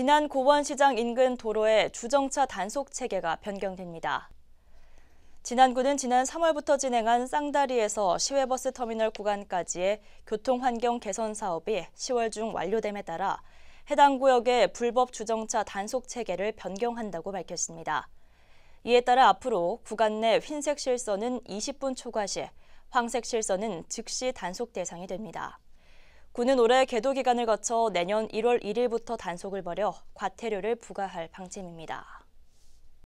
지난 고원시장 인근 도로의 주정차 단속 체계가 변경됩니다. 진안구는 지난 3월부터 진행한 쌍다리에서 시외버스 터미널 구간까지의 교통환경 개선 사업이 10월 중 완료됨에 따라 해당 구역의 불법 주정차 단속 체계를 변경한다고 밝혔습니다. 이에 따라 앞으로 구간 내 흰색 실선은 20분 초과 시, 황색 실선은 즉시 단속 대상이 됩니다. 군은 올해 계도 기간을 거쳐 내년 1월 1일부터 단속을 벌여 과태료를 부과할 방침입니다.